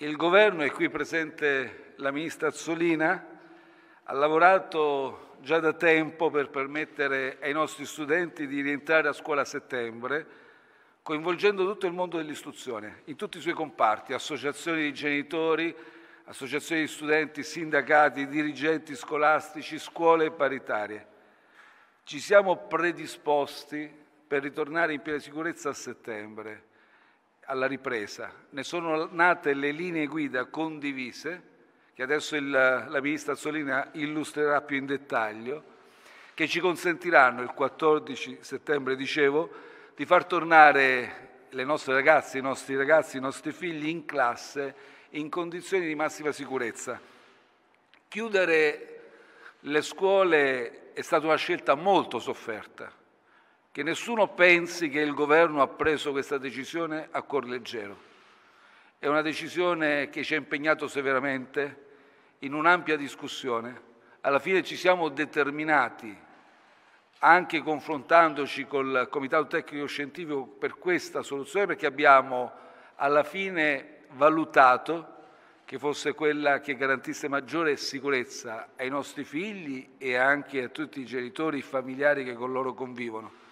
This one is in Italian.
Il governo, e qui presente la ministra Azzolina, ha lavorato già da tempo per permettere ai nostri studenti di rientrare a scuola a settembre, coinvolgendo tutto il mondo dell'istruzione, in tutti i suoi comparti, associazioni di genitori, associazioni di studenti, sindacati, dirigenti scolastici, scuole paritarie. Ci siamo predisposti per ritornare in piena sicurezza a settembre alla ripresa, ne sono nate le linee guida condivise, che adesso il, la ministra Azzolina illustrerà più in dettaglio, che ci consentiranno il 14 settembre, dicevo, di far tornare le nostre ragazze, i nostri ragazzi, i nostri figli in classe in condizioni di massima sicurezza. Chiudere le scuole è stata una scelta molto sofferta che nessuno pensi che il governo ha preso questa decisione a cuor leggero. È una decisione che ci ha impegnato severamente in un'ampia discussione. Alla fine ci siamo determinati, anche confrontandoci col Comitato Tecnico Scientifico per questa soluzione, perché abbiamo alla fine valutato che fosse quella che garantisse maggiore sicurezza ai nostri figli e anche a tutti i genitori e familiari che con loro convivono.